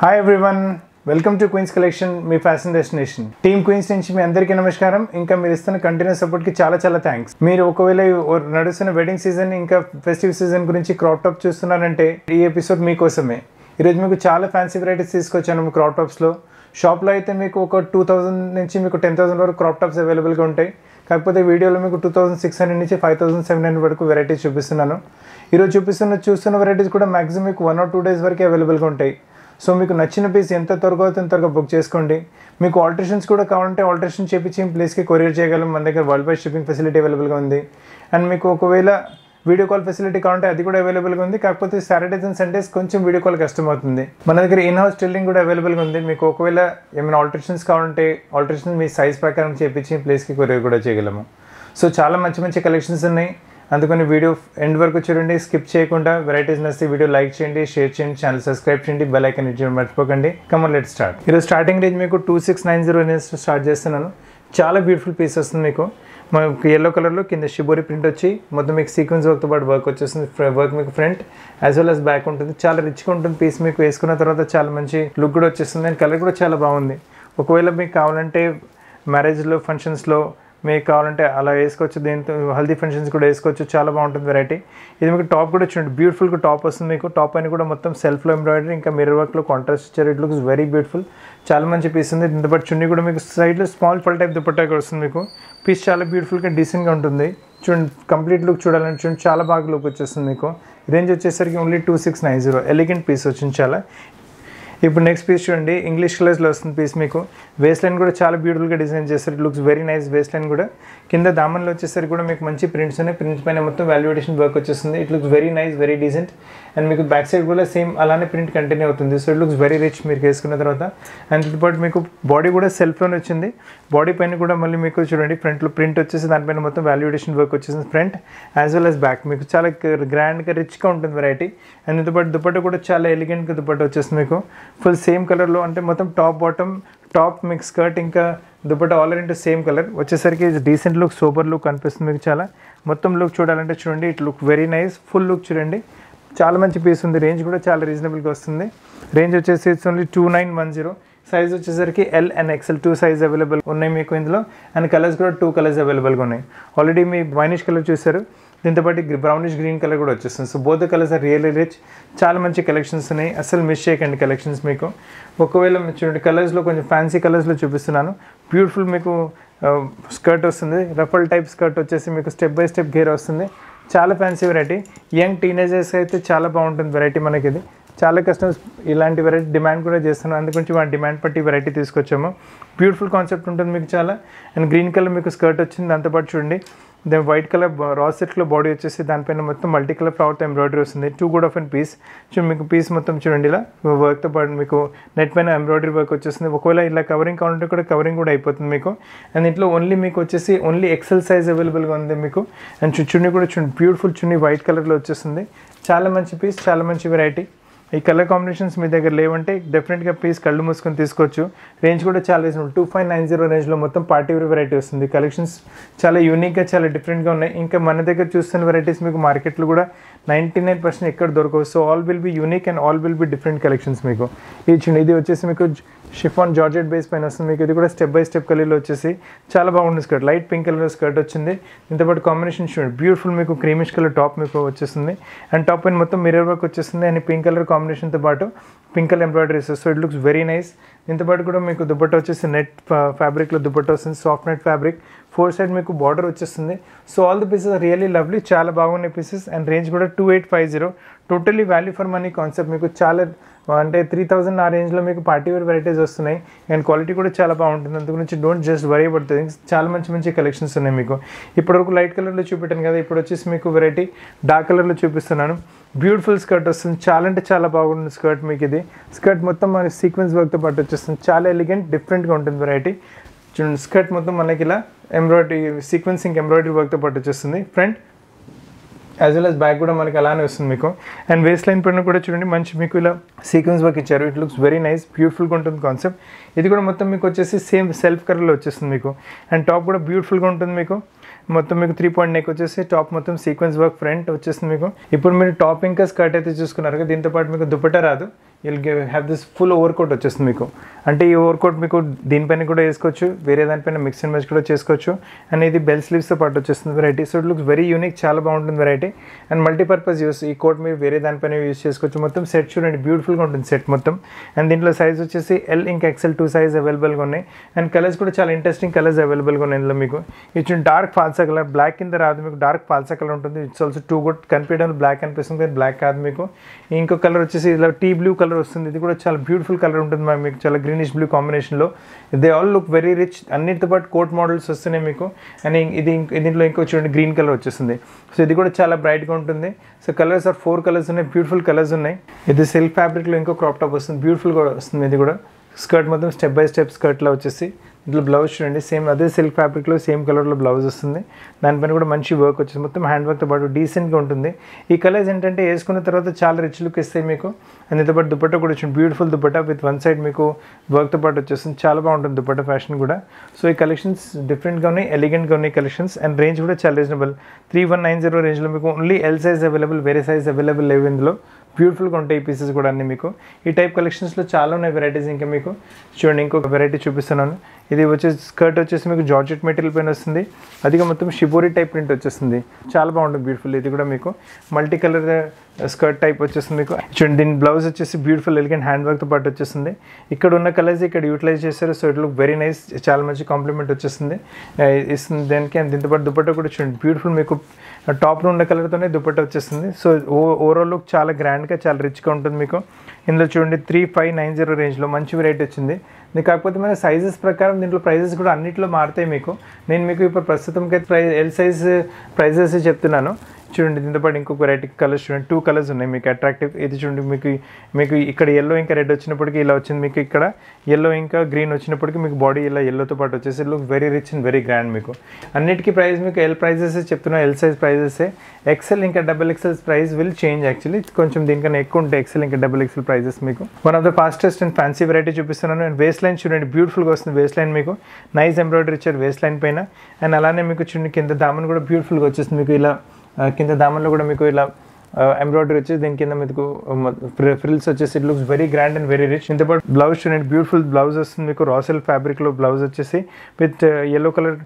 hi everyone welcome to Queens collection మీ fashion destination team Queens నుంచి మీ అందరికీ నమస్కారం ఇంకా మీరు ఇస్తున్న కంటిన్యూస్ సపోర్ట్కి చాలా చాలా థ్యాంక్స్ మీరు ఒకవేళ నడుస్తున్న వెడ్డింగ్ సీజన్ ఇంకా ఫెస్టివ్ సీజన్ గురించి క్రాప్ టాప్ చూస్తున్నారంటే ఈ ఎపిసోడ్ మీకోసమే ఈరోజు మీకు చాలా ఫ్యాన్సీ వెరైటీస్ తీసుకొచ్చాను క్రాప్ టాప్స్లో షాప్లో అయితే మీకు ఒక టూ థౌజండ్ నుంచి మీకు టెన్ థౌసండ్ వరకు క్రాప్ టాప్స్ అవైలబుల్గా ఉంటాయి కాకపోతే వీడియోలో మీకు టూ థౌసండ్ సిక్స్ హండ్రెడ్ నుంచి ఫైవ్ థౌసండ్ సెవెన్ హండ్రెడ్ వరకు వెరైటీస్ చూపిస్తున్నాను ఈరోజు చూపిస్తున్న చూస్తున్న వెరైటీస్ కూడా మాక్సిమం మీకు వన్ ఆర్ టూ డేస్ వరకు అవైలబుల్గా ఉంటాయి సో మీకు నచ్చిన పీస్ ఎంత త్వరగా అవుతుంది త్వరగా బుక్ చేసుకోండి మీకు ఆల్టరేషన్స్ కూడా కావాలంటే ఆల్టరేషన్ చేపించి ప్లేస్కి కొరియర్ చేయగలం మన దగ్గర వరల్డ్ వైడ్ షిప్పింగ్ ఫెసిలిటీ అవైలబుల్గా ఉంది అండ్ మీకు ఒకవేళ వీడియో కాల్ ఫెసిలిటీ కావాలంటే అది కూడా అవైలబుల్గా ఉంది కాకపోతే సాటర్డేస్ అండ్ సండేస్ కొంచెం వీడియో కాల్ కష్టం అవుతుంది మన దగ్గర ఇన్ హౌస్ టెల్లింగ్ కూడా అవైలబుల్గా ఉంది మీకు ఒకవేళ ఏమైనా ఆల్టరేషన్స్ కావాలంటే ఆల్టరేషన్ మీ సైజ్ ప్రకారం చేపించి ప్లేస్కి కొరియర్ కూడా చేయగలము సో చాలా మంచి మంచి కలెక్షన్స్ ఉన్నాయి అందుకని వీడియో ఎండ్ వరకు చూడండి స్కిప్ చేయకుండా వెరైటీస్ నచ్చితే వీడియో లైక్ చేయండి షేర్ చేయండి ఛానల్ సబ్స్క్రైబ్ చేయండి బెల్ ఐకన్ ఇచ్చి మర్చిపోకండి కమర్ లెట్ స్టార్ట్ ఈరోజు స్టార్టింగ్ రేంజ్ మీకు టూ సిక్స్ నైన్ జీరో అనేది స్టార్ట్ చేస్తున్నాను చాలా బ్యూటిఫుల్ పీస్ వస్తుంది మీకు మాకు ఎల్లో కలర్లో కింద షిబోరి ప్రింట్ వచ్చి మొత్తం మీకు సీక్వెన్స్ వర్క్తో పాటు వర్క్ వచ్చేస్తుంది వర్క్ మీకు front as well as back ఉంటుంది చాలా రిచ్గా ఉంటుంది పీస్ మీకు వేసుకున్న తర్వాత చాలా మంచి లుక్ కూడా వచ్చేస్తుంది అండ్ కలర్ కూడా చాలా బాగుంది ఒకవేళ మీకు కావాలంటే మ్యారేజ్లో ఫంక్షన్స్లో మీకు కావాలంటే అలా వేసుకోవచ్చు దీంతో హల్దీ ఫంక్షన్స్ కూడా వేసుకోవచ్చు చాలా బాగుంటుంది వెరైటీ ఇది మీకు టాప్ కూడా చూడండి బ్యూటిఫుల్గా టాప్ వస్తుంది మీకు టాప్ అని కూడా మొత్తం సెల్ఫ్లో ఎంబ్రాయిడరీ ఇంకా మిర్రర్ వర్క్లో కాంట్రాస్ట్ ఇచ్చారు ఇట్ లుక్స్ వెరీ బ్యూటిఫుల్ చాలా మంచి పీస్ ఉంది దీంతో పాటు చున్నీ కూడా మీకు సైడ్లో స్మాల్ ఫల్ టైప్ దుపట్టా వస్తుంది మీకు పీస్ చాలా బ్యూటిఫుల్గా డీసెంట్గా ఉంటుంది చూడండి కంప్లీట్ లుక్ చూడాలని చూడండి చాలా బాగా లుక్ వచ్చేస్తుంది మీకు రేంజ్ వచ్చేసరికి only two six nine zero elegant piece వచ్చింది చాలా ఇప్పుడు నెక్స్ట్ పీస్ చూడండి ఇంగ్లీష్ కలర్స్లో వస్తుంది పీస్ మీకు వేస్ట్ లైన్ కూడా చాలా బ్యూటిఫుల్గా డిజైన్ చేస్తారు looks very nice waist line కూడా కింద దామన్లో వచ్చేసరికి కూడా మీకు మంచి ప్రింట్స్ ఉన్నాయి ప్రింట్స్ పైన మొత్తం వాల్యుడేషన్ వర్క్ వచ్చేస్తుంది it looks very nice very decent and మీకు బ్యాక్ సైడ్ కూడా సేమ్ అలానే ప్రింట్ కంటిన్యూ అవుతుంది so it looks very rich మీరు వేసుకున్న తర్వాత అండ్ పాటు మీకు బాడీ కూడా సెల్ఫ్లోనే వచ్చింది బాడీ పైన కూడా మళ్ళీ మీకు చూడండి ఫ్రంట్లో ప్రింట్ వచ్చేసి దానిపైన మొత్తం వాల్యుడేషన్ వర్క్ వచ్చేసింది front as well as back మీకు చాలా గ్రాండ్గా రిచ్గా ఉంటుంది వెరైటీ అండ్ పాటు దుప్పట్టు కూడా చాలా ఎలిగెంట్గా దుప్పట్టు వచ్చేస్తుంది మీకు ఫుల్ సేమ్ కలర్లో అంటే మొత్తం top bottom top mix skirt ఇంకా dupatta all into same colour వచ్చేసరికి డీసెంట్ లుక్ సూపర్ లుక్ అనిపిస్తుంది మీకు చాలా మొత్తం లుక్ చూడాలంటే చూడండి it look very nice full look చూడండి చాలా మంచి పీస్ ఉంది రేంజ్ కూడా చాలా రీజనబుల్గా వస్తుంది రేంజ్ వచ్చేసి it's only two nine one zero size వచ్చేసరికి L and XL two size available ఉన్నాయి మీకు ఇందులో అండ్ కలర్స్ కూడా టూ కలర్స్ అవైలబుల్గా ఉన్నాయి ఆల్రెడీ మీ వైనిష్ కలర్ చూసారు దీంతోపాటు బ్రౌనిష్ గ్రీన్ కలర్ కూడా వచ్చేస్తుంది సో బోధ కలర్స్ ఆర్ రియల్లీ రిచ్ చాలా మంచి కలెక్షన్స్ ఉన్నాయి అసలు మిస్ చేయకండి కలెక్షన్స్ మీకు ఒకవేళ చూడండి కలర్స్లో కొంచెం ఫ్యాన్సీ కలర్స్లో చూపిస్తున్నాను బ్యూటిఫుల్ మీకు స్కర్ట్ వస్తుంది రఫల్ టైప్ స్కర్ట్ వచ్చేసి మీకు స్టెప్ బై స్టెప్ గేర్ వస్తుంది చాలా ఫ్యాన్సీ వెరైటీ యంగ్ టీనేజర్స్ అయితే చాలా బాగుంటుంది వెరైటీ మనకి ఇది చాలా కస్టమర్స్ ఇలాంటి వెరైటీ డిమాండ్ కూడా చేస్తున్నాను అందుగురించి మా డిమాండ్ పట్టి వెరైటీ తీసుకొచ్చాము బ్యూటిఫుల్ కాన్సెప్ట్ ఉంటుంది మీకు చాలా అండ్ గ్రీన్ కలర్ మీకు స్కర్ట్ వచ్చింది దాంతోపాటు చూడండి దెన్ వైట్ కలర్ రా సెట్లో బాడీ వచ్చేసి దానిపైన మొత్తం మల్టీ కలర్ ఫ్లవర్తో ఎంబ్రాయిడరీ వస్తుంది too good of and piece చూడండి మీకు పీస్ మొత్తం చూడండి ఇలా వర్క్తో పాటు మీకు నెట్ పైన ఎంబ్రాయిడరీ వర్క్ వచ్చేస్తుంది ఒకవేళ ఇలా కవరింగ్ కావాలంటే కూడా కవరింగ్ కూడా అయిపోతుంది మీకు అండ్ ఇంట్లో ఓన్లీ మీకు వచ్చేసి ఓన్లీ ఎక్సెల్ సైజ్ అవైలబుల్గా ఉంది మీకు అండ్ చున్నీ కూడా చూడండి బ్యూటిఫుల్ చున్నీ వైట్ కలర్లో వచ్చేస్తుంది చాలా మంచి పీస్ చాలా మంచి వెరైటీ ఈ కలర్ కాంబినేషన్స్ మీ దగ్గర లేవంటే డెఫినెట్గా పీస్ కళ్ళు మూసుకొని తీసుకోవచ్చు రేంజ్ కూడా చాలా reasonable two five nine zero రేంజ్లో మొత్తం పార్టీ వేర్ వెరైటీ వస్తుంది కలెక్షన్స్ చాలా యూనిక్గా చాలా డిఫరెంట్గా ఉన్నాయి ఇంకా మన దగ్గర చూస్తున్న వెరైటీస్ మీకు మార్కెట్లో కూడా నైంటీ నైన్ పర్సెంట్ ఎక్కడ దొరకవు so all will be unique and all will be different collections మీకు ఇచ్చిండి ఇది వచ్చేసి మీకు షిఫాన్ జార్జెట్ బేస్ పైన వస్తుంది మీకు ఇది కూడా స్టెప్ బై స్టెప్ కలర్లో వచ్చేసి చాలా బాగుంది skirt light pink colour skirt వచ్చింది ఇంతపాటు కాంబినేషన్ చూడండి బ్యూటిఫుల్ మీకు క్రీమిష్ కలర్ టాప్ మీకు వచ్చేస్తుంది అండ్ టాప్ పైన మొత్తం మిర్రర్ వర్క్ వచ్చేస్తుంది అండ్ పింక్ కలర్ కాంబినేషన్తో పాటు పింకల్ embroideries so it looks very nice దీంతోపాటు కూడా మీకు దుప్పట్ట వచ్చేసి నెట్ ఫ్యాబ్రిక్లో దుప్పట్ట వస్తుంది soft net fabric four side మీకు బార్డర్ వచ్చేస్తుంది so all the pieces really lovely చాలా బాగున్నాయి పీసెస్ అండ్ రేంజ్ కూడా two eight five zero totally value for money concept మీకు చాలా అంటే త్రీ థౌజండ్ ఆ రేంజ్లో మీకు పార్టీ వేర్ వెరైటీస్ వస్తున్నాయి అండ్ క్వాలిటీ కూడా చాలా బాగుంటుంది అందు గురించి డోంట్ జస్ట్ వరీ అబౌట్ చాలా మంచి మంచి కలెక్షన్స్ ఉన్నాయి మీకు ఇప్పటివరకు లైట్ కలర్లో చూపెట్టాను కదా ఇప్పుడు వచ్చేసి మీకు వెరైటీ డార్క్ కలర్లో చూపిస్తున్నాను బ్యూటిఫుల్ స్కర్ట్ వస్తుంది చాలా అంటే చాలా బాగుంటుంది స్కర్ట్ మీకు ఇది స్కర్ట్ మొత్తం మన సీక్వెన్స్ వర్క్తో పాటు వచ్చేస్తుంది చాలా ఎలిగెంట్ డిఫరెంట్గా ఉంటుంది వెరైటీ చూడండి స్కర్ట్ మొత్తం మనకి ఇలా ఎంబ్రాయిడరీ సీక్వెన్సింగ్ ఎంబ్రాయిడరీ వర్క్తో పాటు వచ్చేస్తుంది front as well as back కూడా మనకి అలానే వస్తుంది మీకు అండ్ వేస్ట్ లైన్ పైన కూడా చూడండి మంచి మీకు ఇలా సీక్వెన్స్ వర్క్ ఇచ్చారు ఇట్ లుక్స్ వెరీ నైస్ బ్యూటిఫుల్గా ఉంటుంది కాన్సెప్ట్ ఇది కూడా మొత్తం మీకు వచ్చేసి సేమ్ సెల్ఫ్ కలర్లో వచ్చేస్తుంది మీకు అండ్ టాప్ కూడా బ్యూటిఫుల్గా ఉంటుంది మీకు మొత్తం మీకు త్రీ పాయింట్ నెక్ వచ్చేసి టాప్ మొత్తం సీక్వెన్స్ వర్క్ ఫ్రంట్ వచ్చేస్తుంది మీకు ఇప్పుడు మీరు టాప్ ఇంకా స్కర్ట్ అయితే చూసుకున్నారు దీంతో పాటు మీకు దుపట్టా రాదు you'll give have this full overcoat వచ్చేస్తుంది మీకు అంటే ఈ ఓవర్కోట్ మీకు దీనిపైన కూడా వేసుకోవచ్చు వేరే దానిపైన మిక్స్ అండ్ మ్యాచ్ కూడా చేసుకోవచ్చు అండ్ ఇది బెల్ స్లీవ్స్తో పాటు వచ్చేస్తుంది variety so it looks very unique చాలా బాగుంటుంది వెరైటీ అండ్ మల్టీపర్పస్ యూస్ ఈ కోట్ మీరు వేరే దానిపైన యూస్ చేసుకోవచ్చు మొత్తం సెట్ చూడండి బ్యూటిఫుల్గా ఉంటుంది సెట్ మొత్తం అండ్ దీంట్లో సైజ్ వచ్చేసి ఎల్ ఇంక్ ఎక్సెల్ టూ సైజ్ అవైలబుల్గా ఉన్నాయి అండ్ కలర్స్ కూడా చాలా ఇంట్రెస్టింగ్ కలర్స్ అవైలబుల్గా ఉన్నాయి ఇందులో మీకు ఇచ్చిన డార్క్ ఫాల్స కలర్ బ్లాక్ కింద రాదు మీకు డార్క్ ఫాల్సా కలర్ ఉంటుంది ఇట్స్ ఆల్సో టూ గుడ్ కనిపించడం బ్లాక్ అనిపిస్తుంది బ్లాక్ కాదు మీకు ఇంకో కలర్ వచ్చేసి ఇలా టీ బ్లూ కలర్ కలర్ వస్తుంది ఇది కూడా చాలా బ్యూటిఫుల్ కలర్ ఉంటుంది మ్యామ్ మీకు చాలా గ్రీనిష్ బ్లూ కాంబినేషన్లో they all look very rich అన్నిటితో పాటు కోట్ మోడల్స్ వస్తున్నాయి మీకు అండ్ ఇది దీంట్లో ఇంకో చూడండి గ్రీన్ కలర్ వచ్చేస్తుంది సో ఇది కూడా చాలా బ్రైట్గా ఉంటుంది so colours are four colours ఉన్నాయి బ్యూటిఫుల్ కలర్స్ ఉన్నాయి ఇది సెల్ఫ్ ఫ్యాబ్రిక్లో ఇంకో క్రాప్ టాప్ వస్తుంది బ్యూటిఫుల్గా వస్తుంది ఇది కూడా స్కర్ట్ మొత్తం స్టెప్ బై స్టెప్ స్కర్ట్లో వచ్చేసి ఇందులో బ్లౌజ్ చూడండి సేమ్ అదే సిల్క్ ఫ్యాబ్రిక్లో సేమ్ కలర్లో బ్లౌజ్ వస్తుంది దానిపైన కూడా మంచి వర్క్ వచ్చేసి మొత్తం హ్యాండ్ వర్క్తో పాటు డీసెంట్గా ఉంటుంది ఈ కలర్స్ ఏంటంటే వేసుకున్న తర్వాత చాలా రిచ్ లుక్ ఇస్తాయి మీకు అందుతో పాటు దుపట్టా కూడా వచ్చింది beautiful dupatta with one side మీకు వర్క్తో పాటు వచ్చేస్తుంది చాలా బాగుంటుంది దుపట్టా ఫ్యాషన్ కూడా సో ఈ కలెక్షన్స్ డిఫరెంట్గా ఉన్నాయి ఎలిగెంట్గా ఉన్నాయి కలెక్షన్స్ అండ్ రేంజ్ కూడా చాలా reasonable three one nine zero రేంజ్లో మీకు ఓన్లీ ఎల్ సైజ్ అవైలబుల్ వేరే సైజ్ అవైలబుల్ లేవు ఇందులో బ్యూటిఫుల్గా ఉంటాయి ఈ పీసెస్ కూడా అన్నీ మీకు ఈ టైప్ కలెక్షన్స్లో చాలా ఉన్నాయి వెరైటీస్ ఇంకా మీకు చూడండి ఇంకొక వెరైటీ చూపిస్తున్నాను ఇది వచ్చేసి స్కర్ట్ వచ్చేసి మీకు జార్జెట్ మెటీరియల్ పైన వస్తుంది అదిగా మొత్తం షిబోరి టైప్ ప్రింట్ వచ్చేస్తుంది చాలా బాగుంటుంది బ్యూటిఫుల్ ఇది కూడా మీకు multi colour uh, skirt type వచ్చేస్తుంది మీకు చూడండి దీని బ్లౌజ్ వచ్చేసి బ్యూటిఫుల్ ఎలిగెంట్ హ్యాండ్ వర్క్తో పాటు వచ్చేస్తుంది ఇక్కడ ఉన్న కలర్స్ ఇక్కడ యూటిలైజ్ చేశారు so it look very nice చాలా మంచి కాంప్లిమెంట్ వచ్చేస్తుంది uh, ఇస్తుంది దానికి దీంతో పాటు దుప్పట్ట కూడా చూడండి బ్యూటిఫుల్ మీకు టాప్లో uh, ఉన్న కలర్తోనే దుప్పట్ట వచ్చేస్తుంది సో ఓవరాల్ లుక్ చాలా గ్రాండ్గా చాలా రిచ్గా ఉంటుంది మీకు ఇందులో చూడండి త్రీ ఫైవ్ నైన్ జీరో రేంజ్లో మంచి వెరైటీ వచ్చింది కాకపోతే మన సైజెస్ ప్రకారం దీంట్లో ప్రైజెస్ కూడా అన్నింటిలో మారుతాయి మీకు నేను మీకు ఇప్పుడు ప్రస్తుతంకైతే ప్రైజ్ ఎల్ సైజ్ ప్రైజెస్ చెప్తున్నాను చూడండి దీంతో పాటు ఇంకొక వెరైటీ కలర్స్ చూడండి టూ కలర్స్ ఉన్నాయి మీకు అట్రాక్టివ్ ఇది చూడండి మీకు మీకు ఇక్కడ ఎల్లో ఇంకా రెడ్ వచ్చినప్పటికీ ఇలా వచ్చింది మీకు ఇక్కడ ఎల్లో ఇంకా గ్రీన్ వచ్చినప్పటికీ మీకు బాడీ ఇలా ఎల్లోతో పాటు వచ్చేసి look very rich and very grand మీకు అన్నిటికీ ప్రైస్ మీకు ఎల్ ప్రైజెస్ చెప్తున్నా ఎల్ సైజ్ ప్రైజెసే ఎక్సెల్ ఇంకా double XL price will change actually కొంచెం దీనికన్నా ఎక్కువ ఉంటాయి ఎక్సెల్ ఇంకా డబుల్ ఎక్సెల్ ప్రైజెస్ మీకు one of the fastest and fancy variety చూపిస్తున్నాను అండ్ వేస్ట్ లైన్ చూడండి బ్యూటిఫుల్గా వస్తుంది వేస్ట్ లైన్ మీకు నైస్ ఎంబ్రాయిడరీ ఇచ్చారు వేస్ట్ లైన్ పైన అండ్ అలానే మీకు చూడండి కింద దామన్ కూడా బ్యూటిఫుల్గా వచ్చేస్తుంది మీకు ఇలా కింద దామన్లో కూడా మీకు ఇలా ఎంబ్రాయిడరీ వచ్చేసి దీని కింద మీకు ఫ్రిల్స్ వచ్చేసి it looks very grand and very rich ఇంతపాటు బ్లౌజ్ చూడండి బ్యూటిఫుల్ బ్లౌజ్ వస్తుంది మీకు రాసెల్ ఫ్యాబ్రిక్లో బ్లౌజ్ వచ్చేసి విత్ ఎల్లో కలర్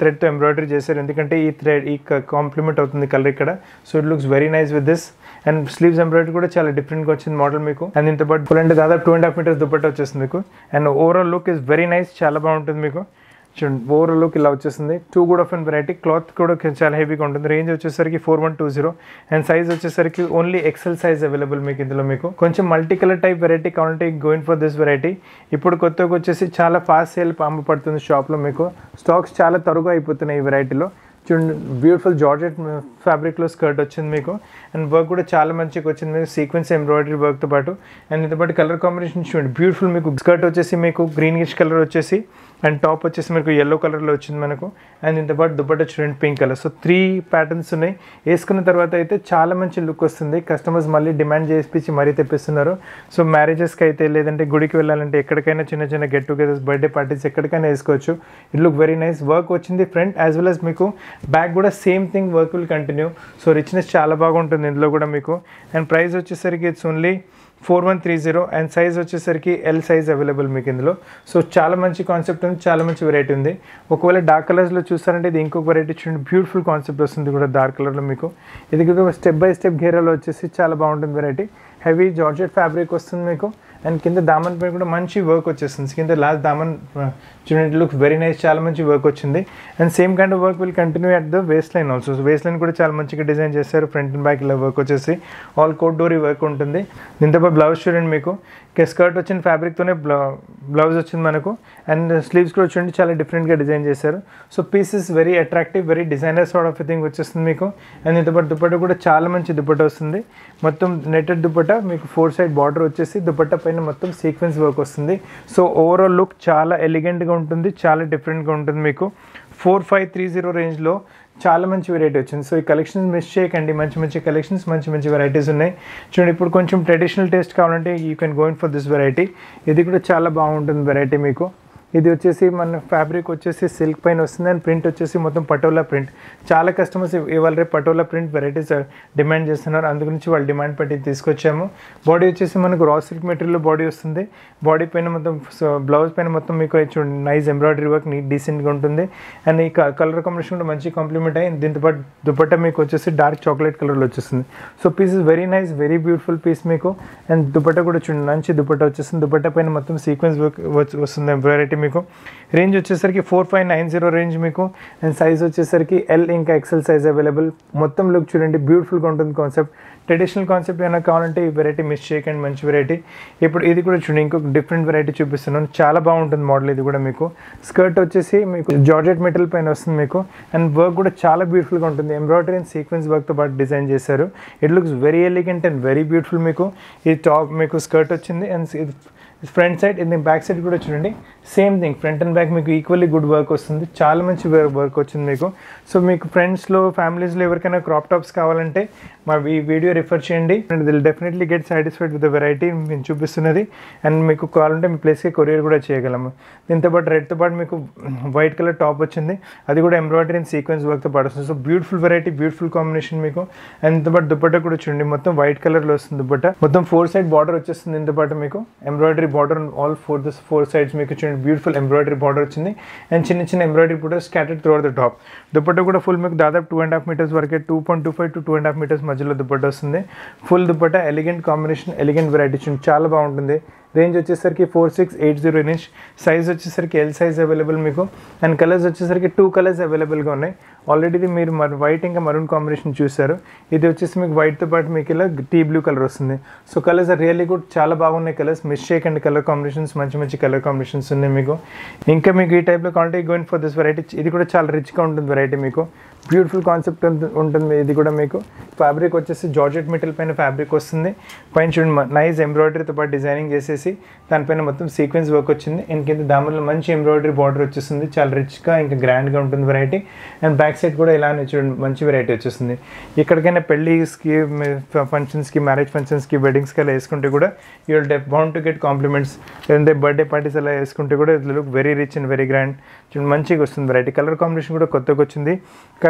థ్రెడ్తో ఎంబ్రాయిడరీ చేశారు ఎందుకంటే ఈ థ్రెడ్ ఈ కాంప్లిమెంట్ అవుతుంది కలర్ ఇక్కడ so it looks very nice with this and sleeves embroidery కూడా చాలా డిఫరెంట్గా వచ్చింది మోడల్ మీకు అండ్ ఇంతపాటు అంటే దాదాపు two and half metres dupatta వచ్చేస్తుంది మీకు and overall look is very nice చాలా బాగుంటుంది మీకు చూడండి బోర్ లుక్ ఇలా వచ్చేసింది too good of and variety cloth కూడా చాలా హెవీగా ఉంటుంది రేంజ్ వచ్చేసరికి four one two zero and size వచ్చేసరికి ఓన్లీ ఎక్సెల్ సైజ్ అవైలబుల్ మీకు ఇందులో మీకు కొంచెం మల్టీ కలర్ టైప్ వెరైటీ కావాలంటే గోయింగ్ ఫర్ దిస్ వెరైటీ ఇప్పుడు కొత్తగా వచ్చేసి చాలా ఫాస్ట్ సేల్ పాంపు పడుతుంది షాప్లో మీకు స్టాక్స్ చాలా తరుగు అయిపోతున్నాయి ఈ వెరైటీలో చూడండి బ్యూటిఫుల్ జార్జెట్ ఫ్యాబ్రిక్లో స్కర్ట్ వచ్చింది మీకు అండ్ వర్క్ కూడా చాలా మంచిగా వచ్చింది మీకు సీక్వెన్స్ ఎంబ్రాయిడరీ వర్క్తో పాటు అండ్ దీంతో పాటు కలర్ కాంబినేషన్ చూడండి బ్యూటిఫుల్ మీకు స్కర్ట్ వచ్చేసి మీకు గ్రీనిష్ కలర్ వచ్చేసి అండ్ టాప్ వచ్చేసి మీకు ఎల్లో కలర్లో వచ్చింది మనకు అండ్ దీంతో పాటు దుప్పట చూడండి pink colour so three patterns ఉన్నాయి వేసుకున్న తర్వాత అయితే చాలా మంచి లుక్ వస్తుంది కస్టమర్స్ మళ్ళీ డిమాండ్ చేసిపించి మరీ తెప్పిస్తున్నారు సో మ్యారేజెస్కి అయితే లేదంటే గుడికి వెళ్ళాలంటే ఎక్కడికైనా చిన్న చిన్న గెట్ టుగెదర్స్ బర్త్డే పార్టీస్ ఎక్కడికైనా వేసుకోవచ్చు it look very nice work వచ్చింది ఫ్రంట్ యాజ్ వెల్ అస్ మీకు బ్యాక్ కూడా same thing work will continue so richness చాలా బాగుంటుంది ఇందులో కూడా మీకు అండ్ ప్రైస్ వచ్చేసరికి it's only four one three zero and size వచ్చేసరికి ఎల్ సైజ్ అవైలబుల్ మీకు ఇందులో సో చాలా మంచి కాన్సెప్ట్ ఉంది చాలా మంచి వెరైటీ ఉంది ఒకవేళ డార్క్ కలర్స్లో చూస్తారంటే ఇది ఇంకొక వెరైటీ చూడండి బ్యూటిఫుల్ కాన్సెప్ట్ వస్తుంది కూడా డార్క్ కలర్లో మీకు ఇది స్టెప్ బై స్టెప్ గేరాలో వచ్చేసి చాలా బాగుంటుంది వెరైటీ హెవీ జార్జెట్ ఫ్యాబ్రిక్ వస్తుంది మీకు అండ్ కింద దామన్ పై కూడా మంచి వర్క్ వచ్చేస్తుంది కింద లాస్ట్ దామన్ చూడండి లుక్ వెరీ నైస్ చాలా మంచి వర్క్ వచ్చింది and same kind of work will continue at the waist line also waist line కూడా చాలా మంచిగా డిజైన్ చేశారు ఫ్రంట్ అండ్ బ్యాక్ ఇలా వర్క్ వచ్చేసి ఆల్ కోట్ డోరీ వర్క్ ఉంటుంది దీంతో బ్లౌజ్ చూడండి మీకు స్కర్ట్ వచ్చిన ఫ్యాబ్రిక్తోనే బ్లౌజ్ వచ్చింది మనకు అండ్ స్లీవ్స్ కూడా చూడండి చాలా డిఫరెంట్గా డిజైన్ చేశారు so pieces very attractive very designer sort of thing వచ్చేస్తుంది మీకు అండ్ ఇంతపాటు దుప్పట కూడా చాలా మంచి దుప్పట వస్తుంది మొత్తం నెట్టెడ్ దుప్పట మీకు ఫోర్ సైడ్ బార్డర్ వచ్చేసి దుప్పట్ట పై పైన మొత్తం సీక్వెన్స్ వర్క్ వస్తుంది సో ఓవరాల్ లుక్ చాలా ఎలిగెంట్గా ఉంటుంది చాలా డిఫరెంట్గా ఉంటుంది మీకు ఫోర్ ఫైవ్ త్రీ జీరో రేంజ్లో చాలా మంచి వెరైటీ వచ్చింది సో ఈ కలెక్షన్స్ మిస్ చేయకండి మంచి మంచి కలెక్షన్స్ మంచి మంచి వెరైటీస్ ఉన్నాయి చూడండి ఇప్పుడు కొంచెం ట్రెడిషనల్ టేస్ట్ కావాలంటే you can going for this variety ఇది కూడా చాలా బాగుంటుంది వెరైటీ మీకు ఇది వచ్చేసి మన ఫ్యాబ్రిక్ వచ్చేసి సిల్క్ పైన వస్తుంది అండ్ ప్రింట్ వచ్చేసి మొత్తం పటోలా ప్రింట్ చాలా కస్టమర్స్ ఇవాళ రేపు పటోలా ప్రింట్ వెరైటీస్ డిమాండ్ చేస్తున్నారు అందు గురించి వాళ్ళు డిమాండ్ పెట్టి తీసుకొచ్చాము బాడీ వచ్చేసి మనకు రా సిల్క్ మెటీరియల్ బాడీ వస్తుంది బాడీ పైన మొత్తం బ్లౌజ్ పైన మొత్తం మీకు చూడండి నైస్ ఎంబ్రాయిడరీ వర్క్ నీట్ డీసెంట్గా ఉంటుంది అండ్ ఈ కలర్ కాంబినేషన్ కూడా మంచి కాంప్లిమెంట్ అయ్యి దీంతోపాటు దుపట్టా మీకు వచ్చేసి డార్క్ చాక్లెట్ కలర్లో వచ్చేస్తుంది so piece is very nice very beautiful piece మీకు అండ్ దుపట్టా కూడా చూడండి మంచి దుపట్టా వచ్చేస్తుంది దుపట్టా పైన మొత్తం సీక్వెన్స్ వర్క్ వస్తుంది ఎంబ్రాయిడరీ మీకు రేంజ్ వచ్చేసరికి four five nine zero range మీకు అండ్ సైజ్ వచ్చేసరికి ఎల్ ఇంకా ఎక్సెల్ సైజ్ అవైలబుల్ మొత్తం లుక్ చూడండి బ్యూటిఫుల్గా ఉంటుంది కాన్సెప్ట్ ట్రెడిషనల్ కాన్సెప్ట్ ఏమైనా కావాలంటే ఈ వెరైటీ మిస్ చేయకండి మంచి వెరైటీ ఇప్పుడు ఇది కూడా చూడండి ఇంకొక డిఫరెంట్ వెరైటీ చూపిస్తున్నాను చాలా బాగుంటుంది మోడల్ ఇది కూడా మీకు స్కర్ట్ వచ్చేసి మీకు జార్జెట్ మెటల్ పైన వస్తుంది మీకు అండ్ వర్క్ కూడా చాలా బ్యూటిఫుల్గా ఉంటుంది ఎంబ్రాయిడరీ అండ్ సీక్వెన్స్ వర్క్తో పాటు డిజైన్ చేశారు it looks very elegant and very beautiful మీకు ఈ టాప్ మీకు స్కర్ట్ వచ్చింది అండ్ ఫ్రంట్ సైడ్ ఇది బ్యాక్ సైడ్ కూడా చూడండి same thing front and back మీకు ఈక్వల్లీ గుడ్ వర్క్ వస్తుంది చాలా మంచి వర్క్ వచ్చింది మీకు సో మీకు ఫ్రెండ్స్లో ఫ్యామిలీస్లో ఎవరికైనా క్రాప్ టాప్స్ కావాలంటే మా ఈ వీడియో రిఫర్ చేయండి and they'll definitely get satisfied with variety మేము చూపిస్తున్నది అండ్ మీకు కావాలంటే మీ ప్లేస్కి కొరియర్ కూడా చేయగలము దీంతో పాటు రెడ్తో పాటు మీకు వైట్ కలర్ టాప్ వచ్చింది అది కూడా ఎంబ్రాయిడరీ అండ్ సీక్వెన్స్ వర్క్తో పాటు వస్తుంది so beautiful variety beautiful combination మీకు అండ్ దీంతో పాటు దుప్పట్ట కూడా చూడండి మొత్తం వైట్ కలర్లో వస్తుంది దుప్పట్ట మొత్తం ఫోర్ సైడ్ బార్డర్ వచ్చేస్తుంది దీంతో పాటు మీకు embroidery border all four this four sides మీకు చూడండి బ్యూటిఫుల్ ఎంబ్రాయిడరీ బార్డర్ వచ్చింది అండ్ చిన్న చిన్న ఎంబ్రాయిడరీ బూటర్ scattered through the top dupatta కూడా ఫుల్ మీకు దాదాపు టూ అండ్ హాఫ్ మీటర్స్ వరకే two point two five to two and half metres మధ్యలో దుప్పట్టు వస్తుంది full dupatta elegant combination elegant variety చాలా బాగుంటుంది రేంజ్ వచ్చేసరికి four six eight zero inch size వచ్చేసరికి ఎల్ సైజ్ అవైలబుల్ మీకు అండ్ కలర్స్ వచ్చేసరికి టూ కలర్స్ అవైలబుల్గా ఉన్నాయి ఇది మీరు మరి వైట్ ఇంకా మరూన్ కాంబినేషన్ చూసారు ఇది వచ్చేసి మీకు వైట్తో పాటు మీకు ఇలా టీ బ్లూ కలర్ వస్తుంది సో కలర్స్ రియల్లీ గుడ్ చాలా బాగున్నాయి కలర్స్ మిస్ చేయకండి కలర్ కాంబినేషన్స్ మంచి మంచి కలర్ కాంబినేషన్స్ ఉన్నాయి మీకు ఇంకా మీకు ఈ టైప్లో quality going for this variety ఇది కూడా చాలా రిచ్గా ఉంటుంది వెరైటీ మీకు బ్యూటిఫుల్ కాన్సెప్ట్ ఉంటుంది ఇది కూడా మీకు ఫ్యాబ్రిక్ వచ్చేసి జార్జెట్ మెటల్ పైన ఫ్యాబ్రిక్ వస్తుంది పైన చూడండి నైస్ ఎంబ్రాయిడరీతో పాటు డిజైనింగ్ చేసేసి దానిపైన మొత్తం సీక్వెన్స్ వర్క్ వచ్చింది ఇంకైతే దాంట్లో మంచి ఎంబ్రాయిడరీ బార్డర్ వచ్చేస్తుంది చాలా రిచ్గా ఇంకా గ్రాండ్గా ఉంటుంది వెరైటీ అండ్ బ్యాక్ సైడ్ కూడా ఇలానే చూడండి మంచి వెరైటీ వచ్చేస్తుంది ఎక్కడికైనా పెళ్ళిస్కి ఫంక్షన్స్కి మ్యారేజ్ ఫంక్షన్స్కి వెడ్డింగ్స్కి అలా వేసుకుంటే కూడా you will def bound to get compliments లేదంటే బర్త్డే పార్టీస్ అలా వేసుకుంటే కూడా it look very rich and very grand చూడండి మంచిగా వస్తుంది వెరైటీ కలర్ కాంబినేషన్ కూడా కొత్తగా వచ్చింది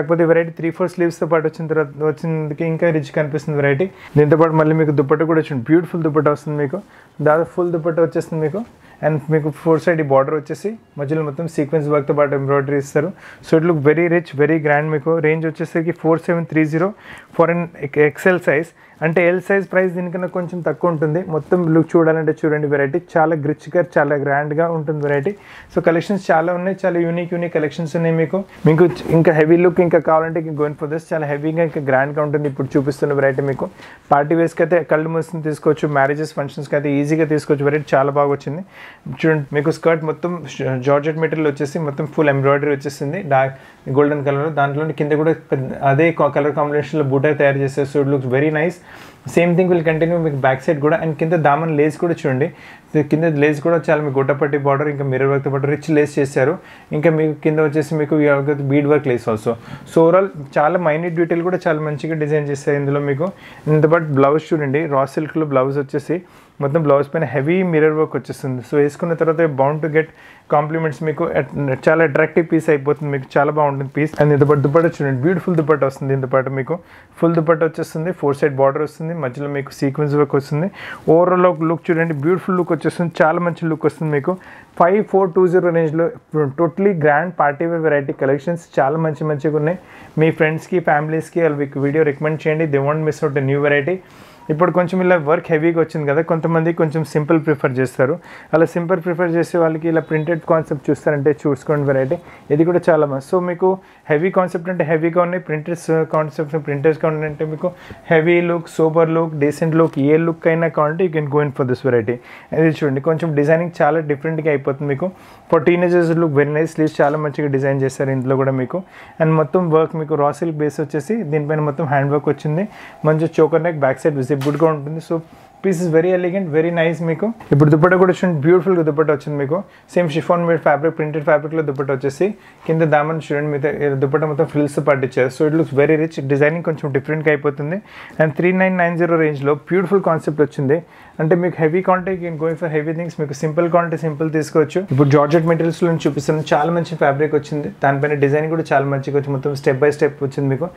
కాకపోతే వెరైటీ త్రీ ఫోర్ స్లీవ్స్తో పాటు వచ్చిన తర్వాత వచ్చినందుకు ఇంకా రిచ్ కనిపిస్తుంది వెరైటీ దీంతోపాటు మళ్ళీ మీకు దుప్పట్టు కూడా వచ్చింది బ్యూటిఫుల్ దుప్పట్టు వస్తుంది మీకు దాదాపు ఫుల్ దుప్పట్టు వచ్చేస్తుంది మీకు అండ్ మీకు ఫోర్ సైడ్ ఈ బార్డర్ వచ్చేసి మధ్యలో మొత్తం సీక్వెన్స్ వర్క్తో పాటు ఎంబ్రాయిడరీ ఇస్తారు so it look very rich very grand మీకు రేంజ్ వచ్చేసరికి four seven three zero four and XL size అంటే ఎల్ సైజ్ ప్రైస్ దీనికన్నా కొంచెం తక్కువ ఉంటుంది మొత్తం లుక్ చూడాలంటే చూడండి వెరైటీ చాలా గ్రిచ్గా చాలా గ్రాండ్గా ఉంటుంది వెరైటీ సో కలెక్షన్స్ చాలా ఉన్నాయి చాలా యూనిక్ యూనిక్ కలెక్షన్స్ ఉన్నాయి మీకు మీకు ఇంకా హెవీ లుక్ ఇంకా కావాలంటే ఇంకా గోయిన్ ఫర్ చాలా హెవీగా ఇంకా గ్రాండ్గా ఉంటుంది ఇప్పుడు చూపిస్తున్న వెరైటీ మీకు పార్టీ వేస్కి అయితే కళ్ళు మూసిన తీసుకోవచ్చు మ్యారేజెస్ ఫంక్షన్స్కి అయితే ఈజీగా తీసుకోవచ్చు వెరైటీ చాలా బాగా వచ్చింది చూడండి మీకు స్కర్ట్ మొత్తం జార్జెట్ మెటీరియల్ వచ్చేసి మొత్తం ఫుల్ ఎంబ్రాయిడరీ వచ్చేసింది డార్క్ గోల్డెన్ కలర్ దాంట్లో కింద కూడా అదే కలర్ కాంబినేషన్లో బూటా తయారు చేసే so it looks very nice same thing will continue మీకు బ్యాక్ సైడ్ కూడా అండ్ కింద దామన్ లేస్ కూడా చూడండి కింద లేస్ కూడా చాలా మీకు గుట్టపట్టి బార్డర్ ఇంకా మిర్రర్ వర్క్ పాటు రిచ్ లేస్ చేశారు ఇంకా మీకు కింద వచ్చేసి మీకు bead work lace also so overall చాలా మైన్యూట్ డీటెయిల్ కూడా చాలా మంచిగా డిజైన్ చేస్తారు ఇందులో మీకు ఇంత బ్లౌజ్ చూడండి రా సిల్క్లో బ్లౌజ్ వచ్చేసి మొత్తం బ్లౌజ్ పైన హెవీ మిరర్ వర్క్ వచ్చేస్తుంది సో వేసుకున్న తర్వాత బౌండ్ టు గెట్ కాంప్లిమెంట్స్ మీకు చాలా అట్రాక్టివ్ పీస్ అయిపోతుంది మీకు చాలా బాగుంటుంది పీస్ అండ్ ఇంత దుపట్ట చూడండి బ్యూటిఫుల్ దుపట్ట వస్తుంది ఇంత పాటు మీకు ఫుల్ దుపట్ట వచ్చేస్తుంది ఫోర్ సైడ్ బార్డర్ వస్తుంది మధ్యలో మీకు సీక్వెన్స్ వర్క్ వస్తుంది ఓవరాల్ లుక్ చూడండి బ్యూటిఫుల్ లుక్ వచ్చేస్తుంది చాలా మంచి లుక్ వస్తుంది మీకు ఫైవ్ ఫోర్ టూ జీరో రేంజ్లో totally grand party wear variety collections చాలా మంచి మంచిగా ఉన్నాయి మీ ఫ్రెండ్స్కి ఫ్యామిలీస్కి మీకు వీడియో రికమెండ్ చేయండి they want miss out new variety ఇప్పుడు కొంచెం ఇలా వర్క్ హెవీగా వచ్చింది కదా కొంతమంది కొంచెం సింపుల్ ప్రిఫర్ చేస్తారు అలా సింపుల్ ప్రిఫర్ చేసే వాళ్ళకి ఇలా ప్రింటెడ్ కాన్సెప్ట్ చూస్తారంటే చూసుకోండి వెరైటీ ఇది కూడా చాలా మంది సో మీకు హెవీ కాన్సెప్ట్ అంటే హెవీగా ఉన్నాయి ప్రింటెడ్స్ కాన్సెప్ట్ ప్రింటర్స్ కానీ అంటే మీకు heavy look super look decent look a look అయినా కావాలంటే you can go in for this variety ఇది చూడండి కొంచెం డిజైనింగ్ చాలా డిఫరెంట్గా అయిపోతుంది మీకు for teenagers look very nice sleeves చాలా మంచిగా డిజైన్ చేస్తారు ఇందులో కూడా మీకు అండ్ మొత్తం వర్క్ మీకు రా సిల్క్ బేస్ వచ్చేసి దీనిపైన మొత్తం హ్యాండ్ వర్క్ వచ్చింది మంచి చోకర్ నెక్ బ్యాక్ సైడ్ విజిట్ గుడ్గా ఉంటుంది so piece is very elegant very nice మీకు ఇప్పుడు దుప్పట్ట కూడా చూడండి బ్యూటిఫుల్గా దుప్పట్ట వచ్చింది మీకు సేమ్ షిఫాన్ మీద ఫ్యాబ్రిక్ ప్రింటెడ్ ఫ్యాబ్రిక్లో దుప్పట్ట వచ్చేసి కింద దామన్ చూడండి మీద దుప్పట్ట మొత్తం ఫిల్స్ పట్టించారు so it looks very rich designing కొంచెం డిఫరెంట్గా అయిపోతుంది and three nine nine zero రేంజ్లో బ్యూటిఫుల్ కాన్సెప్ట్ వచ్చింది అంటే మీకు heavy quantity can going for heavy things మీకు సింపుల్ క్వాంటిటీ సింపుల్ తీసుకోవచ్చు ఇప్పుడు జార్జెట్ మెటీరియల్స్లో చూపిస్తున్నాను చాలా మంచి ఫ్యాబ్రిక్ వచ్చింది దానిపైన డిజైన్ కూడా చాలా మంచిగా వచ్చి మొత్తం స్టెప్ బై స్టెప్ వచ్చింది మీకు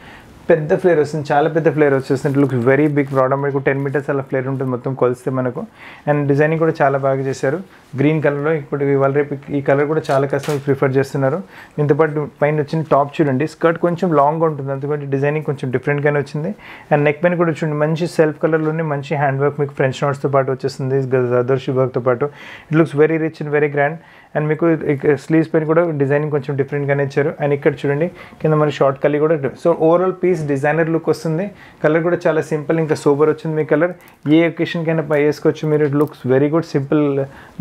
పెద్ద ఫ్లేర్ వస్తుంది చాలా పెద్ద ఫ్లేర్ వచ్చేస్తుంది లుక్ వెరీ బిగ్ ప్రోడక్ట్ మీకు టెన్ మీటర్స్ అలా ఫ్లేర్ ఉంటుంది మొత్తం కొలిస్తే మనకు అండ్ డిజైనింగ్ కూడా చాలా బాగా చేశారు గ్రీన్ కలర్లో ఇప్పుడు ఇవాళ రేపు ఈ కలర్ కూడా చాలా కస్టమర్స్ ప్రిఫర్ చేస్తున్నారు ఇంతపాటు పైన వచ్చిన టాప్ చూడండి స్కర్ట్ కొంచెం లాంగ్గా ఉంటుంది అందుకంటే డిజైనింగ్ కొంచెం డిఫరెంట్గానే వచ్చింది అండ్ నెక్ పైన కూడా చూడండి మంచి సెల్ఫ్ కలర్లోనే మంచి హ్యాండ్ వర్క్ మీకు ఫ్రెంచ్ నోట్స్తో పాటు వచ్చేస్తుంది గదర్షి వర్క్తో పాటు it looks very rich and very grand and మీకు స్లీవ్స్ పైన కూడా డిజైనింగ్ కొంచెం డిఫరెంట్గానే ఇచ్చారు అండ్ ఇక్కడ చూడండి కింద మన షార్ట్ కలి కూడా so overall piece ladies designer look వస్తుంది కలర్ కూడా చాలా సింపుల్ ఇంకా సూపర్ వచ్చింది మీ కలర్ ఏ ఒకేషన్కైనా పై వేసుకోవచ్చు మీరు looks very good simple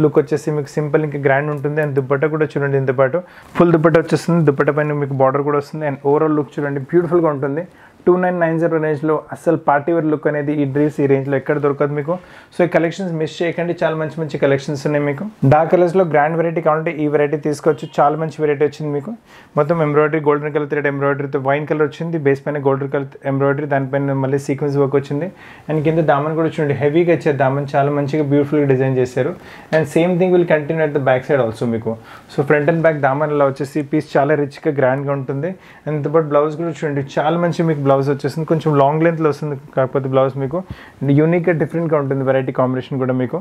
look వచ్చేసి మీకు సింపుల్ ఇంకా గ్రాండ్ ఉంటుంది అండ్ దుప్పట్ట కూడా చూడండి ఇంతపాటు ఫుల్ దుప్పట్ట వచ్చేస్తుంది దుప్పట్ట పైన మీకు బార్డర్ కూడా వస్తుంది అండ్ ఓవరాల్ లుక్ చూడండి బ్యూటిఫుల్గా ఉంటుంది టూ నైన్ నైన్ జీరో రేంజ్లో అసలు పార్టీ వేర్ లుక్ అనేది ఈ డ్రెస్ ఈ రేంజ్లో ఎక్కడ దొరకదు మీకు సో ఈ కలెక్షన్స్ మిస్ చేయకండి చాలా మంచి మంచి కలెక్షన్స్ ఉన్నాయి మీకు డార్క్ కలర్స్లో గ్రాండ్ వెరైటీ కావాలంటే ఈ వెరైటీ తీసుకోవచ్చు చాలా మంచి వెరైటీ వచ్చింది మీకు మొత్తం ఎంబ్రాయిడరీ గోల్డెన్ కలర్ థ్రెడ్ ఎంబ్రాయిడరీతో వైన్ కలర్ వచ్చింది బేస్ పైన గోల్డెన్ కలర్ ఎంబ్రాయిడరీ దానిపైన మళ్ళీ సీక్వెన్స్ వర్క్ వచ్చింది అండ్ కింద దామన్ కూడా చూడండి హెవీగా ఇచ్చే దామన్ చాలా మంచిగా బ్యూటిఫుల్గా డిజైన్ చేశారు and same thing will continue at the back side also మీకు సో ఫ్రంట్ అండ్ బ్యాక్ దామన్ అలా వచ్చేసి పీస్ చాలా రిచ్గా గ్రాండ్గా ఉంటుంది అండ్ దాంతోపాటు బ్లౌజ్ కూడా చూడండి చాలా మంచి మీకు బ్లౌజ్ బ్లౌజ్ వచ్చేసింది కొంచెం లాంగ్ లెంత్లో వస్తుంది కాకపోతే బ్లౌజ్ మీకు అండ్ యూనిక్గా డిఫరెంట్గా ఉంటుంది వెరైటీ కాంబినేషన్ కూడా మీకు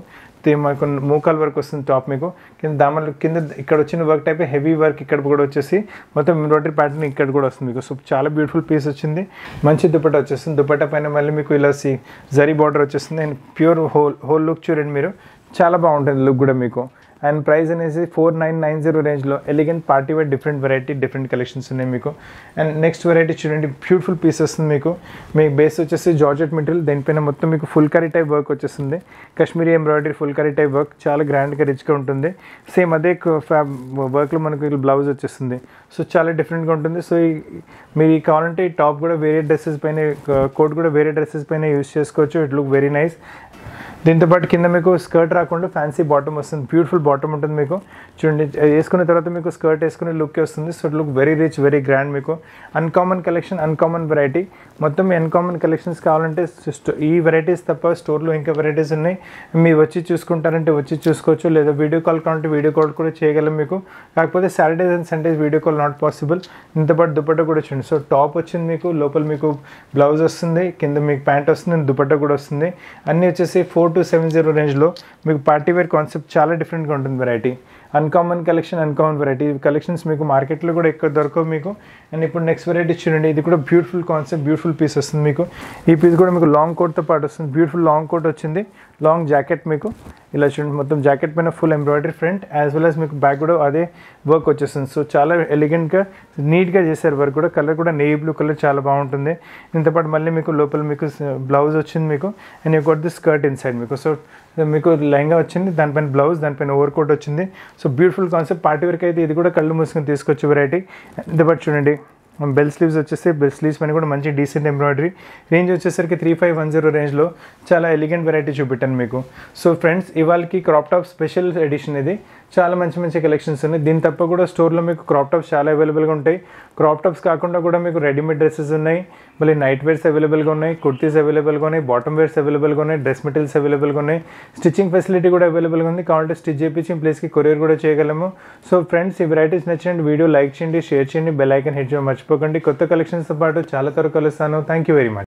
మాకు మూకాల వర్క్ వస్తుంది టాప్ మీకు కింద దామలు కింద ఇక్కడ వచ్చిన వర్క్ టైప్ హెవీ వర్క్ ఇక్కడ కూడా వచ్చేసి మొత్తం ఎంబ్రాయిడరీ ప్యాటర్న్ ఇక్కడ కూడా వస్తుంది మీకు సో చాలా బ్యూటిఫుల్ పీస్ వచ్చింది మంచి దుపట్ట వచ్చేస్తుంది దుపట్ట పైన మళ్ళీ మీకు ఇలా జరీ బార్డర్ వచ్చేస్తుంది and pure whole whole look చూడండి మీరు చాలా బాగుంటుంది లుక్ కూడా మీకు అండ్ ప్రైస్ అనేసి ఫోర్ నైన్ నైన్ జీరో రేంజ్లో elegant party wear different variety different collections ఉన్నాయి మీకు అండ్ నెక్స్ట్ వెరైటీ చూడండి బ్యూటిఫుల్ పీస్ వస్తుంది మీకు మీకు బేస్ వచ్చేసి జార్జెట్ మెటీరియల్ దీనిపైన మొత్తం మీకు ఫుల్ కరీ టైప్ వర్క్ వచ్చేస్తుంది కశ్మీరీ ఎంబ్రాయిడరీ ఫుల్ కరీ టైప్ వర్క్ చాలా గ్రాండ్గా రిచ్గా ఉంటుంది సేమ్ అదే వర్క్లో మనకు బ్లౌజ్ వచ్చేస్తుంది సో చాలా డిఫరెంట్గా ఉంటుంది సో మీరు కావాలంటే ఈ టాప్ కూడా వేరే డ్రెస్సెస్ పైన కోట్ కూడా వేరే డ్రెస్సెస్ పైన యూస్ చేసుకోవచ్చు ఇట్ లుక్ వెరీ నైస్ దీంతోపాటు కింద మీకు స్కర్ట్ రాకుండా ఫ్యాన్సీ బాటమ్ వస్తుంది బ్యూటిఫుల్ బాటమ్ ఉంటుంది మీకు చూడండి వేసుకున్న తర్వాత మీకు స్కర్ట్ వేసుకునే లుక్ వస్తుంది so look very rich very grand మీకు అన్కామన్ కలెక్షన్ అన్కామన్ వెరైటీ మొత్తం అన్కామన్ కలెక్షన్స్ కావాలంటే ఈ వెరైటీస్ తప్ప స్టోర్లో ఇంకా వెరైటీస్ ఉన్నాయి మీరు వచ్చి చూసుకుంటారంటే వచ్చి చూసుకోవచ్చు లేదా వీడియో కాల్ కావాలంటే వీడియో కాల్ కూడా చేయగలం మీకు కాకపోతే Saturdays and Sundays video call not possible ఇంతపాటు దుపట్టా కూడా చూడండి సో టాప్ వచ్చింది మీకు లోపల మీకు బ్లౌజ్ వస్తుంది కింద మీకు ప్యాంట్ వస్తుంది దుపట్టా కూడా వస్తుంది అన్నీ వచ్చేసి ఫోర్ టు సెవెన్ జీరో రేంజ్లో మీకు పార్టీ వేర్ కాన్సెప్ట్ చాలా డిఫరెంట్గా ఉంటుంది variety uncommon collection uncommon variety collections మీకు మార్కెట్లో కూడా ఎక్కువ దొరకవు మీకు అండ్ ఇప్పుడు నెక్స్ట్ వెరైటీ చూడండి ఇది కూడా బ్యూటిఫుల్ కాన్సెప్ట్ బ్యూటిఫుల్ పీస్ వస్తుంది మీకు ఈ పీస్ కూడా మీకు లాంగ్ కోట్తో పాటు వస్తుంది బ్యూటిఫుల్ లాంగ్ కోట్ వచ్చింది లాంగ్ జాకెట్ మీకు ఇలా చూడండి మొత్తం జాకెట్ పైన full embroidery front as well as మీకు బ్యాక్ కూడా అదే వర్క్ వచ్చేస్తుంది సో చాలా ఎలిగెంట్గా నీట్గా చేశారు వర్క్ కూడా కలర్ కూడా నేవీ బ్లూ కలర్ చాలా బాగుంటుంది ఇంతపాటు మళ్ళీ మీకు లోపల మీకు బ్లౌజ్ వచ్చింది మీకు and you the skirt inside మీకు సో మీకు లెహంగా వచ్చింది దానిపైన బ్లౌజ్ దానిపైన ఓవర్ కోట్ వచ్చింది సో బ్యూటిఫుల్ కాన్సెప్ట్ పార్టీ వరకు అయితే ఇది కూడా కళ్ళు మూసుకొని తీసుకొచ్చే వెరైటీ ఇంతపాటు చూడండి బెల్ స్లీవ్స్ వచ్చేసి బెల్ స్లీవ్స్ పైన కూడా మంచి డీసెంట్ ఎంబ్రాయిడరీ రేంజ్ వచ్చేసరికి త్రీ ఫైవ్ వన్ జీరో రేంజ్లో చాలా ఎలిగెంట్ వెరైటీ చూపెట్టాను మీకు సో ఫ్రెండ్స్ ఇవాళకి క్రాప్ టాప్ స్పెషల్ ఎడిషన్ ఇది చాలా మంచి మంచి కలెక్షన్స్ ఉన్నాయి దీని తప్ప కూడా స్టోర్లో మీకు క్రాప్ టాప్స్ చాలా అవైలబుల్గా ఉంటాయి క్రాప్ టాప్స్ కాకుండా కూడా మీకు రెడీమేడ్ డ్రెస్సెస్ ఉన్నాయి మళ్ళీ నైట్ వేర్స్ అవైలబుల్గా ఉన్నాయి కుర్తీస్ అవైలబుల్గా ఉన్నాయి బాటమ్ వేర్స్ అవైలబుల్గా ఉన్నాయి డ్రెస్ మెటీరియల్స్ అవైలబుల్గా ఉన్నాయి స్టిచ్చింగ్ ఫెసిలిటీ కూడా అవైలబుల్గా ఉంది కావాలంటే స్టిచ్ చేయించి ప్లేస్కి కొరియర్ కూడా చేయగలము సో ఫ్రెండ్స్ ఈ వెరైటీస్ నచ్చినట్టు వీడియో లైక్ చేయండి షేర్ చేయండి బెల్ ఐకన్ హిట్ చేయడం మర్చిపోకండి కొత్త కలెక్షన్స్తో పాటు చాలా త్వరగా కలుస్తాను థ్యాంక్ యూ వెరీ మచ్